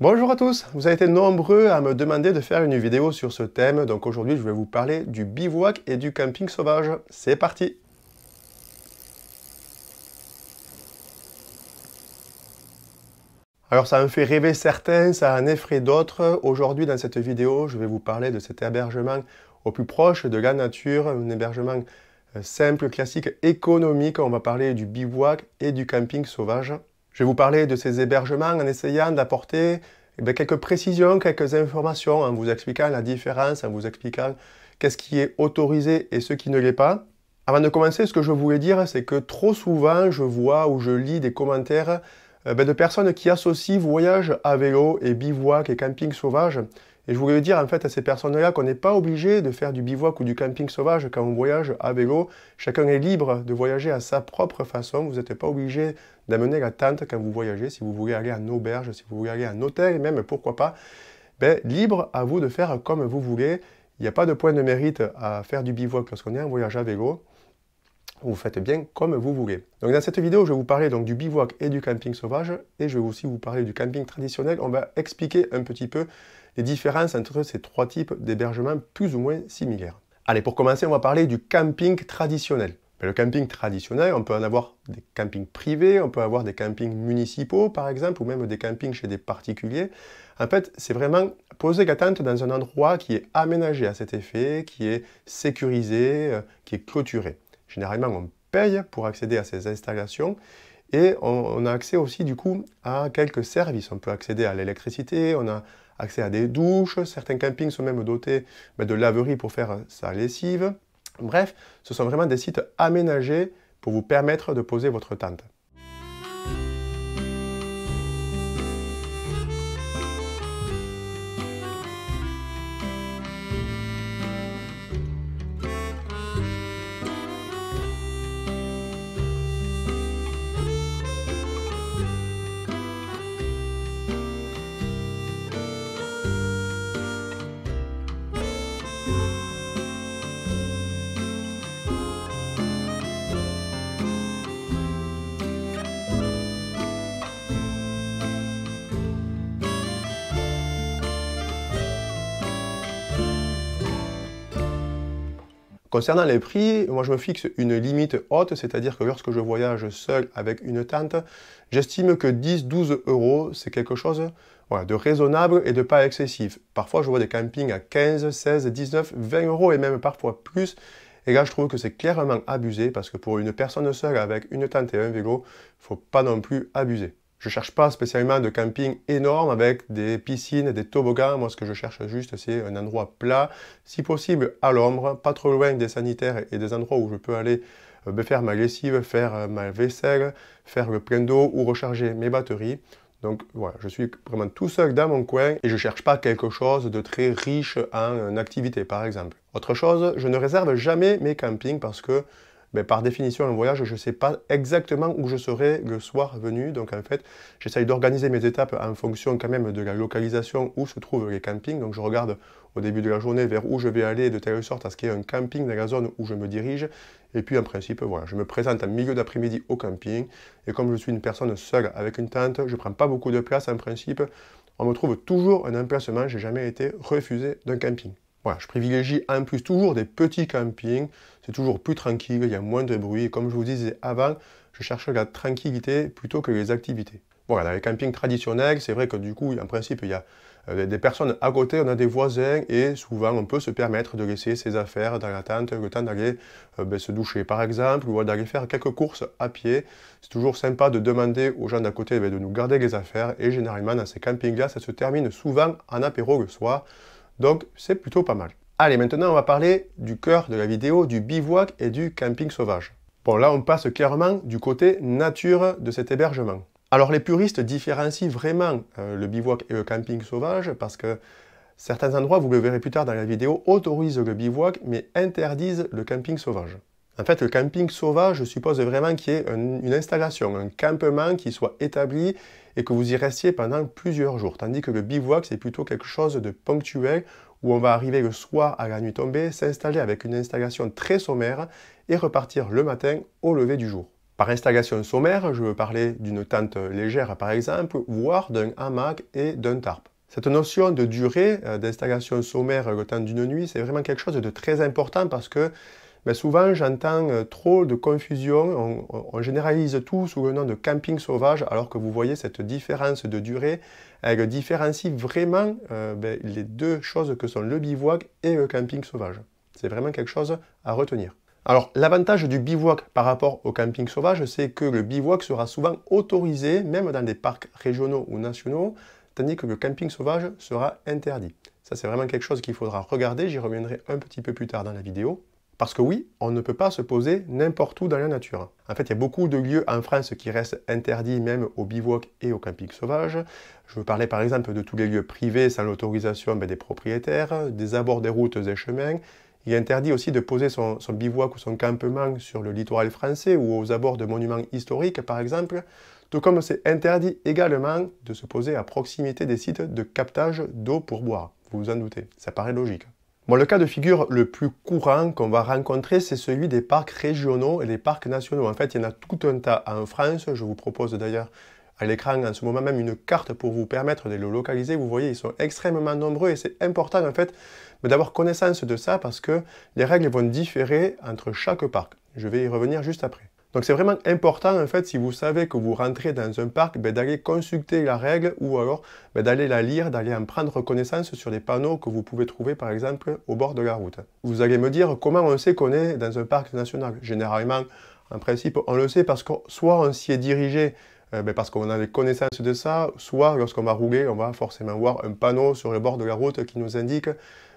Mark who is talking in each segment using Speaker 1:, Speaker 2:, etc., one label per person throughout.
Speaker 1: Bonjour à tous, vous avez été nombreux à me demander de faire une vidéo sur ce thème, donc aujourd'hui je vais vous parler du bivouac et du camping sauvage. C'est parti Alors ça en fait rêver certains, ça en effraie d'autres. Aujourd'hui dans cette vidéo, je vais vous parler de cet hébergement au plus proche de la nature, un hébergement euh, simple, classique, économique. On va parler du bivouac et du camping sauvage. Je vais vous parler de ces hébergements en essayant d'apporter eh quelques précisions, quelques informations, en vous expliquant la différence, en vous expliquant qu'est-ce qui est autorisé et ce qui ne l'est pas. Avant de commencer, ce que je voulais dire, c'est que trop souvent, je vois ou je lis des commentaires euh, ben, de personnes qui associent voyage à vélo et bivouac et camping sauvage. Et je voulais dire en fait à ces personnes-là qu'on n'est pas obligé de faire du bivouac ou du camping sauvage quand on voyage à vélo. Chacun est libre de voyager à sa propre façon. Vous n'êtes pas obligé d'amener la tente quand vous voyagez, si vous voulez aller en auberge, si vous voulez aller un hôtel, même pourquoi pas, ben, libre à vous de faire comme vous voulez. Il n'y a pas de point de mérite à faire du bivouac lorsqu'on est en voyage à vélo. Vous faites bien comme vous voulez. Donc dans cette vidéo, je vais vous parler donc du bivouac et du camping sauvage et je vais aussi vous parler du camping traditionnel. On va expliquer un petit peu les différences entre ces trois types d'hébergements plus ou moins similaires. Allez, pour commencer, on va parler du camping traditionnel le camping traditionnel, on peut en avoir des campings privés, on peut avoir des campings municipaux par exemple, ou même des campings chez des particuliers. En fait, c'est vraiment poser la tente dans un endroit qui est aménagé à cet effet, qui est sécurisé, euh, qui est clôturé. Généralement, on paye pour accéder à ces installations et on, a accès aussi du coup à quelques services. On peut accéder à l'électricité, on a accès à des douches, certains campings sont même dotés ben, de laveries pour faire euh, sa lessive. Bref, ce sont vraiment des sites aménagés pour vous permettre de poser votre tente. Concernant les prix, moi je me fixe une limite haute, c'est-à-dire que lorsque je voyage seul avec une tente, j'estime que 10-12 euros, c'est quelque chose de raisonnable et de pas excessif. Parfois, je vois des campings à 15, 16, 19, 20 euros et même parfois plus. Et là, je trouve que c'est clairement abusé parce que pour une personne seule avec une tente et un vélo, faut pas non plus abuser. Je cherche pas spécialement de camping énorme avec des piscines, des toboggans. Moi, ce que je cherche juste, c'est un endroit plat, si possible à l'ombre, pas trop loin des sanitaires et des endroits où je peux aller euh, ben, faire ma lessive, faire euh, ma vaisselle, faire le plein d'eau ou recharger mes batteries. Donc voilà, je suis vraiment tout seul dans mon coin et je ne cherche pas quelque chose de très riche en euh, activité par exemple. Autre chose, je ne réserve jamais mes campings parce que mais par définition, un voyage, je ne sais pas exactement où je serai le soir venu. Donc en fait, j'essaye d'organiser mes étapes en fonction quand même de la localisation où se trouvent les campings. Donc je regarde au début de la journée vers où je vais aller de telle sorte à ce qu'il y ait un camping dans la zone où je me dirige. Et puis en principe, voilà, je me présente en milieu d'après-midi au camping. Et comme je suis une personne seule avec une tente, je ne prends pas beaucoup de place en principe. On me trouve toujours un emplacement, Je n'ai jamais été refusé d'un camping. Voilà, je privilégie en plus toujours des petits campings, c'est toujours plus tranquille, il y a moins de bruit. comme je vous disais avant, je cherche la tranquillité plutôt que les activités. Voilà, dans les campings traditionnels, c'est vrai que du coup, en principe, il y a euh, des personnes à côté, on a des voisins et souvent on peut se permettre de laisser ses affaires dans la tente le temps d'aller euh, ben, se doucher par exemple ou d'aller faire quelques courses à pied. C'est toujours sympa de demander aux gens d'à côté ben, de nous garder les affaires et généralement dans ces campings-là, ça se termine souvent en apéro le soir. Donc c'est plutôt pas mal. Allez, maintenant on va parler du cœur de la vidéo, du bivouac et du camping sauvage. Bon, là on passe clairement du côté nature de cet hébergement. Alors les puristes différencient vraiment euh, le bivouac et le camping sauvage parce que certains endroits, vous le verrez plus tard dans la vidéo, autorisent le bivouac mais interdisent le camping sauvage. En fait, le camping sauvage suppose vraiment qu'il y ait une installation, un campement qui soit établi et que vous y restiez pendant plusieurs jours. Tandis que le bivouac, c'est plutôt quelque chose de ponctuel où on va arriver le soir à la nuit tombée, s'installer avec une installation très sommaire et repartir le matin au lever du jour. Par installation sommaire, je veux parler d'une tente légère par exemple, voire d'un hamac et d'un tarp. Cette notion de durée euh, d'installation sommaire le temps d'une nuit, c'est vraiment quelque chose de très important parce que ben, souvent j'entends euh, trop de confusion, on, généralise tout sous le nom de camping sauvage alors que vous voyez cette différence de durée, elle différencie vraiment euh, ben, les deux choses que sont le bivouac et le camping sauvage. C'est vraiment quelque chose à retenir. Alors, l'avantage du bivouac par rapport au camping sauvage, c'est que le bivouac sera souvent autorisé, même dans des parcs régionaux ou nationaux, tandis que le camping sauvage sera interdit. Ça, c'est vraiment quelque chose qu'il faudra regarder, j'y reviendrai un petit peu plus tard dans la vidéo. Parce que oui, on ne peut pas se poser n'importe où dans la nature. En fait, il y a beaucoup de lieux en France qui restent interdits même au bivouac et au camping sauvage. Je vous parlais par exemple de tous les lieux privés sans l'autorisation ben, des propriétaires, des abords des routes et chemins. Il est interdit aussi de poser son, son bivouac ou son campement sur le littoral français ou aux abords de monuments historiques par exemple. Tout comme c'est interdit également de se poser à proximité des sites de captage d'eau pour boire. Vous vous en doutez, ça paraît logique. Bon, le cas de figure le plus courant qu'on va rencontrer, c'est celui des parcs régionaux et des parcs nationaux. En fait, il y en a tout un tas en France. Je vous propose d'ailleurs à l'écran en ce moment même une carte pour vous permettre de le localiser. Vous voyez, ils sont extrêmement nombreux et c'est important en fait d'avoir connaissance de ça parce que les règles vont différer entre chaque parc. Je vais y revenir juste après. Donc c'est vraiment important en fait si vous savez que vous rentrez dans un parc ben, d'aller consulter la règle ou alors ben, d'aller la lire, d'aller en prendre connaissance sur les panneaux que vous pouvez trouver par exemple au bord de la route. Vous allez me dire comment on sait qu'on est dans un parc national. Généralement, en principe, on le sait parce que soit on s'y est dirigé euh, ben, parce qu'on a des connaissances de ça, soit lorsqu'on va rouler, on va forcément voir un panneau sur le bord de la route qui nous indique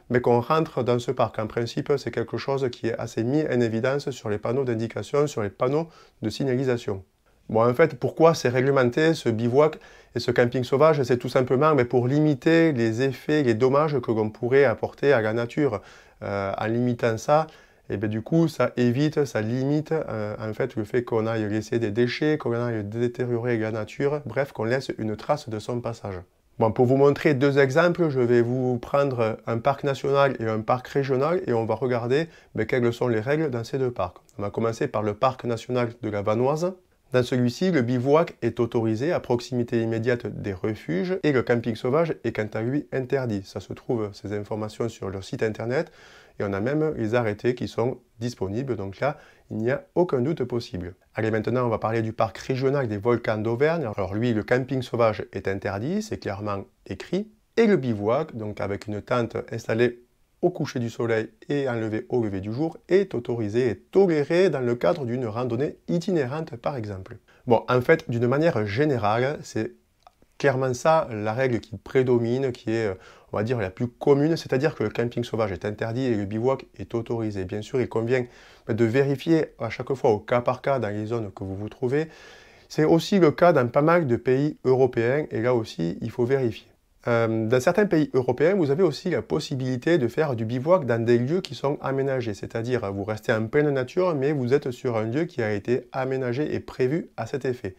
Speaker 1: mais qu'on rentre dans ce parc. En principe, c'est quelque chose qui est assez mis en évidence sur les panneaux d'indication, sur les panneaux de signalisation. Bon, en fait, pourquoi c'est réglementé, ce bivouac et ce camping sauvage C'est tout simplement mais pour limiter les effets, les dommages que l'on pourrait apporter à la nature. Euh, en limitant ça, et eh ben, du coup, ça évite, ça limite euh, en fait le fait qu'on aille laisser des déchets, qu'on aille détériorer la nature, bref, qu'on laisse une trace de son passage. Bon, pour vous montrer deux exemples, je vais vous prendre un parc national et un parc régional et on va regarder ben, quelles sont les règles dans ces deux parcs. On va commencer par le parc national de la Vanoise. Dans celui-ci, le bivouac est autorisé à proximité immédiate des refuges et le camping sauvage est quant à lui interdit. Ça se trouve, ces informations sur leur site internet et on a même les arrêtés qui sont disponibles. Donc là, il n'y a aucun doute possible. Allez, maintenant, on va parler du parc régional des volcans d'Auvergne. Alors lui, le camping sauvage est interdit, c'est clairement écrit. Et le bivouac, donc avec une tente installée au coucher du soleil et enlevée au lever du jour est autorisé et toléré dans le cadre d'une randonnée itinérante par exemple. Bon, en fait, d'une manière générale, c'est clairement ça la règle qui prédomine, qui est, euh, on va dire, la plus commune, c'est-à-dire que le camping sauvage est interdit et le bivouac est autorisé. Bien sûr, il convient de vérifier à chaque fois au cas par cas dans les zones que vous vous trouvez. C'est aussi le cas dans pas mal de pays européens et là aussi, il faut vérifier. Euh, dans certains pays européens, vous avez aussi la possibilité de faire du bivouac dans des lieux qui sont aménagés, c'est-à-dire vous restez en pleine nature, mais vous êtes sur un lieu qui a été aménagé et prévu à cet effet.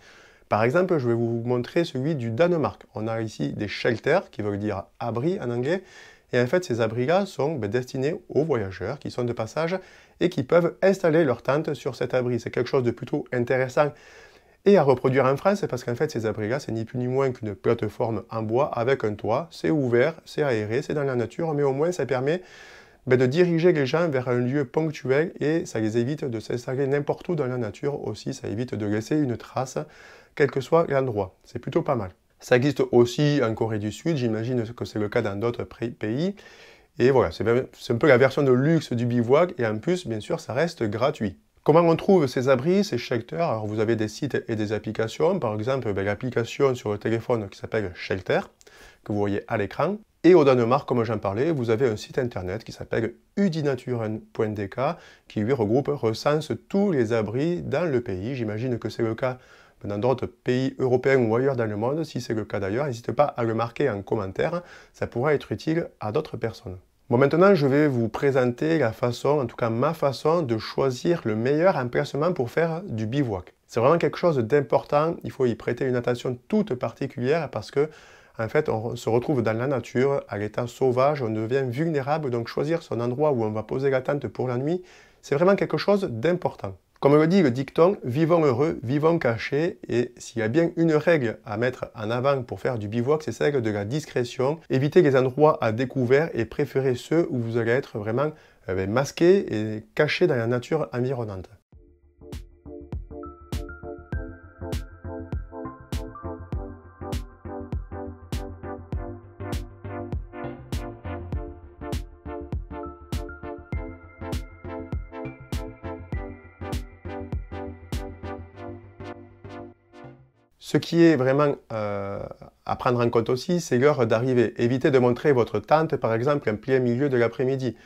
Speaker 1: Par exemple, je vais vous montrer celui du Danemark. On a ici des shelters qui veulent dire abri en anglais. Et en fait, ces abris sont ben, destinés aux voyageurs qui sont de passage et qui peuvent installer leur tente sur cet abri. C'est quelque chose de plutôt intéressant et à reproduire en France parce qu'en fait, ces abris-là, c'est ni plus ni moins qu'une plateforme en bois avec un toit. C'est ouvert, c'est aéré, c'est dans la nature, mais au moins, ça permet ben, de diriger les gens vers un lieu ponctuel et ça les évite de s'installer n'importe où dans la nature aussi. Ça évite de laisser une trace quel que soit l'endroit. C'est plutôt pas mal. Ça existe aussi en Corée du Sud, j'imagine que c'est le cas dans d'autres pays. Et voilà, c'est un peu la version de luxe du bivouac, et en plus, bien sûr, ça reste gratuit. Comment on trouve ces abris, ces shelters Alors vous avez des sites et des applications, par exemple ben, l'application sur le téléphone qui s'appelle Shelter, que vous voyez à l'écran. Et au Danemark, comme j'en parlais, vous avez un site internet qui s'appelle udinaturen.dk qui lui regroupe, recense tous les abris dans le pays. J'imagine que c'est le cas dans d'autres pays européens ou ailleurs dans le monde, si c'est le cas d'ailleurs, n'hésitez pas à le marquer en commentaire, ça pourra être utile à d'autres personnes. Bon, maintenant, je vais vous présenter la façon, en tout cas ma façon, de choisir le meilleur emplacement pour faire du bivouac. C'est vraiment quelque chose d'important, il faut y prêter une attention toute particulière parce que en fait, on se retrouve dans la nature, à l'état sauvage, on devient vulnérable, donc choisir son endroit où on va poser la tente pour la nuit, c'est vraiment quelque chose d'important. Comme le dit le dicton, vivons heureux, vivons cachés, et s'il y a bien une règle à mettre en avant pour faire du bivouac, c'est celle de la discrétion. Évitez les endroits à découvert et préférez ceux où vous allez être vraiment euh, masqué et caché dans la nature environnante. Ce qui est vraiment euh, à prendre en compte aussi, c'est l'heure d'arrivée. Évitez de montrer votre tente, par exemple, en plein milieu de l'après-midi.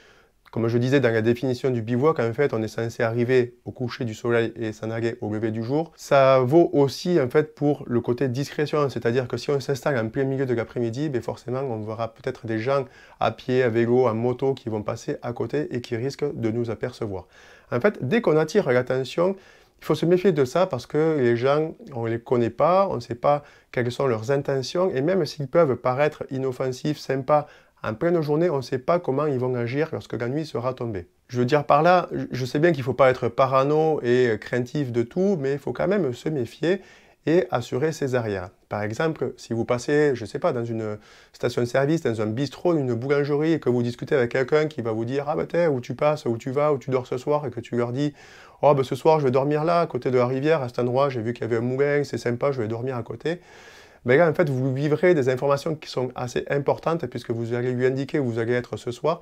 Speaker 1: Comme je disais dans la définition du bivouac, en fait, on est censé arriver au coucher du soleil et s'en aller au lever du jour. Ça vaut aussi, en fait, pour le côté discrétion, c'est-à-dire que si on s'installe en plein milieu de l'après-midi, ben forcément, on verra peut-être des gens à pied, à vélo, en moto qui vont passer à côté et qui risquent de nous apercevoir. En fait, dès qu'on attire l'attention, il faut se méfier de ça parce que les gens, on ne les connaît pas, on ne sait pas quelles sont leurs intentions et même s'ils peuvent paraître inoffensifs, sympas, en pleine journée, on ne sait pas comment ils vont agir lorsque la nuit sera tombée. Je veux dire par là, je sais bien qu'il ne faut pas être parano et craintif de tout, mais il faut quand même se méfier et assurer ses arrières. Par exemple, si vous passez, je ne sais pas, dans une station-service, de dans un bistrot, une boulangerie, et que vous discutez avec quelqu'un qui va vous dire « Ah ben t'es, où tu passes, où tu vas, où tu dors ce soir », et que tu leur dis Oh, ce soir, je vais dormir là, à côté de la rivière, à cet endroit, j'ai vu qu'il y avait un moulin, c'est sympa, je vais dormir à côté. Mais là, en fait, vous vivrez des informations qui sont assez importantes puisque vous allez lui indiquer où vous allez être ce soir.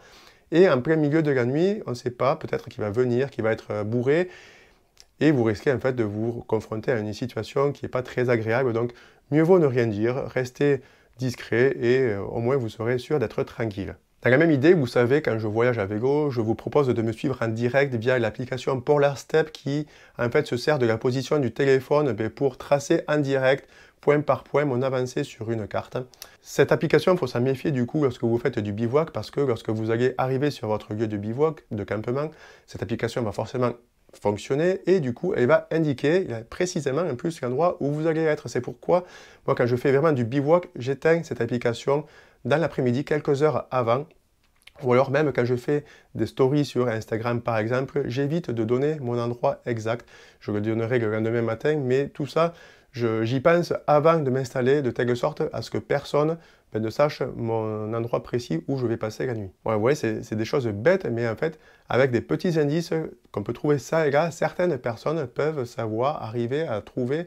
Speaker 1: Et en plein milieu de la nuit, on ne sait pas, peut-être qu'il va venir, qu'il va être euh, bourré. Et vous risquez en fait de vous confronter à une situation qui n'est pas très agréable. Donc, mieux vaut ne rien dire, restez discret et euh, au moins vous serez sûr d'être tranquille. Dans la même idée, vous savez, quand je voyage à Vego, je vous propose de me suivre en direct via l'application Polar Step qui, en fait, se sert de la position du téléphone pour tracer en direct point par point mon avancée sur une carte. Cette application, il faut s'en méfier du coup lorsque vous faites du bivouac parce que lorsque vous allez arriver sur votre lieu de bivouac, de campement, cette application va forcément fonctionner et du coup elle va indiquer précisément en plus l'endroit où vous allez être. C'est pourquoi moi quand je fais vraiment du bivouac, j'éteins cette application dans l'après-midi, quelques heures avant, ou alors même quand je fais des stories sur Instagram par exemple, j'évite de donner mon endroit exact. Je le donnerai le lendemain matin, mais tout ça, j'y pense avant de m'installer de telle sorte à ce que personne ben, ne sache mon endroit précis où je vais passer la nuit. vous voyez, c'est des choses bêtes, mais en fait, avec des petits indices qu'on peut trouver ça et là, certaines personnes peuvent savoir, arriver à trouver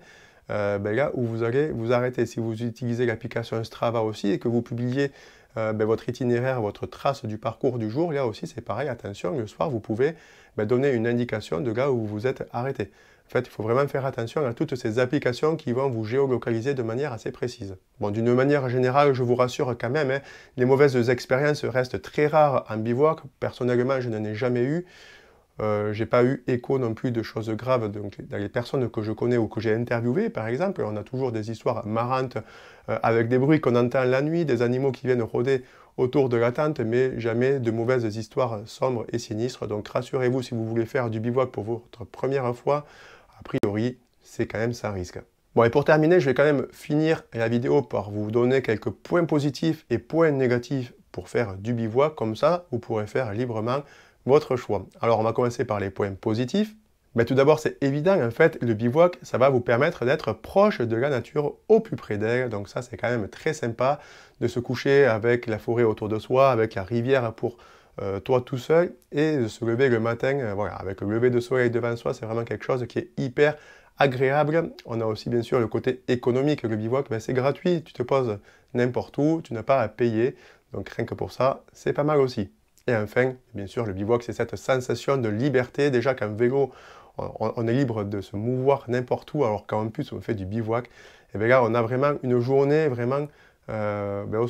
Speaker 1: euh, ben là où vous allez vous arrêter. Si vous utilisez l'application Strava aussi et que vous publiez euh, ben votre itinéraire, votre trace du parcours du jour, là aussi c'est pareil, attention, le soir vous pouvez ben, donner une indication de là où vous vous êtes arrêté. En fait, il faut vraiment faire attention à toutes ces applications qui vont vous géolocaliser de manière assez précise. Bon, d'une manière générale, je vous rassure quand même, hein, les mauvaises expériences restent très rares en bivouac. Personnellement, je n'en ai jamais eu. Euh, j'ai pas eu écho non plus de choses graves. Donc, dans les personnes que je connais ou que j'ai interviewées, par exemple, on a toujours des histoires marrantes euh, avec des bruits qu'on entend la nuit, des animaux qui viennent rôder autour de la tente, mais jamais de mauvaises histoires sombres et sinistres. Donc, rassurez-vous si vous voulez faire du bivouac pour votre première fois, a priori, c'est quand même sans risque. Bon, et pour terminer, je vais quand même finir la vidéo par vous donner quelques points positifs et points négatifs pour faire du bivouac. Comme ça, vous pourrez faire librement votre choix. Alors on va commencer par les points positifs. Mais tout d'abord, c'est évident, en fait, le bivouac, ça va vous permettre d'être proche de la nature, au plus près d'elle. Donc ça, c'est quand même très sympa de se coucher avec la forêt autour de soi, avec la rivière pour euh, toi tout seul, et de se lever le matin, euh, voilà, avec le lever de soleil devant soi, c'est vraiment quelque chose qui est hyper agréable. On a aussi bien sûr le côté économique, le bivouac, ben, c'est gratuit, tu te poses n'importe où, tu n'as pas à payer. Donc rien que pour ça, c'est pas mal aussi. Et enfin, bien sûr, le bivouac, c'est cette sensation de liberté. Déjà qu'en vélo, on, est libre de se mouvoir n'importe où, alors qu'en plus, on fait du bivouac. Et bien là, on a vraiment une journée vraiment euh, ben, au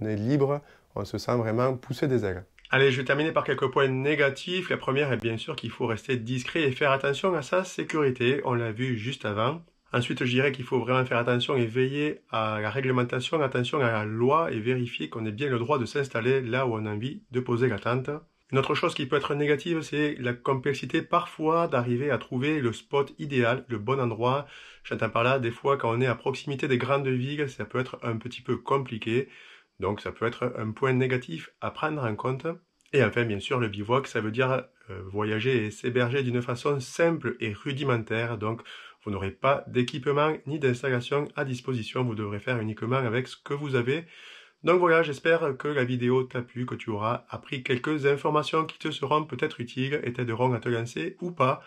Speaker 1: On est libre, on se sent vraiment poussé des ailes. Allez, je vais terminer par quelques points négatifs. La première est bien sûr qu'il faut rester discret et faire attention à sa sécurité. On l'a vu juste avant. Ensuite, je dirais qu'il faut vraiment faire attention et veiller à la réglementation, attention à la loi et vérifier qu'on ait bien le droit de s'installer là où on a envie de poser l'attente. Une autre chose qui peut être négative, c'est la complexité parfois d'arriver à trouver le spot idéal, le bon endroit. J'entends par là, des fois, quand on est à proximité des grandes villes, ça peut être un petit peu compliqué. Donc, ça peut être un point négatif à prendre en compte. Et enfin, bien sûr, le bivouac, ça veut dire euh, voyager et s'héberger d'une façon simple et rudimentaire. Donc, vous n'aurez pas d'équipement ni d'installation à disposition. Vous devrez faire uniquement avec ce que vous avez. Donc voilà, j'espère que la vidéo t'a plu, que tu auras appris quelques informations qui te seront peut-être utiles et t'aideront à te lancer ou pas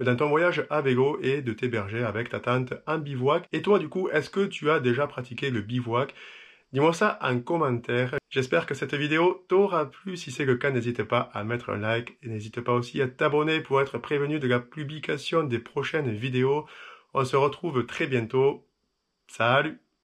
Speaker 1: dans ton voyage à vélo et de t'héberger avec ta tante en bivouac. Et toi, du coup, est-ce que tu as déjà pratiqué le bivouac Dis-moi ça en commentaire. J'espère que cette vidéo t'aura plu. Si c'est le cas, n'hésite pas à mettre un like et n'hésite pas aussi à t'abonner pour être prévenu de la publication des prochaines vidéos. On se retrouve très bientôt. Salut